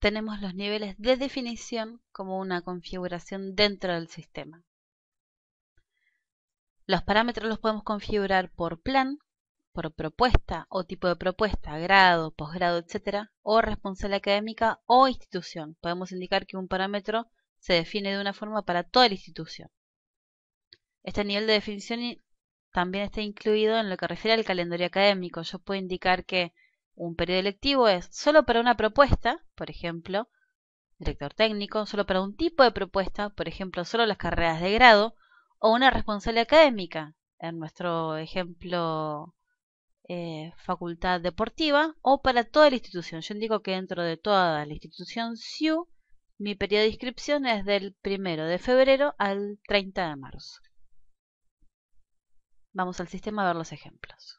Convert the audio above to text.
tenemos los niveles de definición como una configuración dentro del sistema. Los parámetros los podemos configurar por plan, por propuesta o tipo de propuesta, grado, posgrado, etcétera, o responsable académica o institución. Podemos indicar que un parámetro se define de una forma para toda la institución. Este nivel de definición también está incluido en lo que refiere al calendario académico. Yo puedo indicar que un periodo electivo es solo para una propuesta, por ejemplo, director técnico, solo para un tipo de propuesta, por ejemplo, solo las carreras de grado, o una responsable académica, en nuestro ejemplo, eh, facultad deportiva, o para toda la institución. Yo indico que dentro de toda la institución SIU, mi periodo de inscripción es del 1 de febrero al 30 de marzo. Vamos al sistema a ver los ejemplos.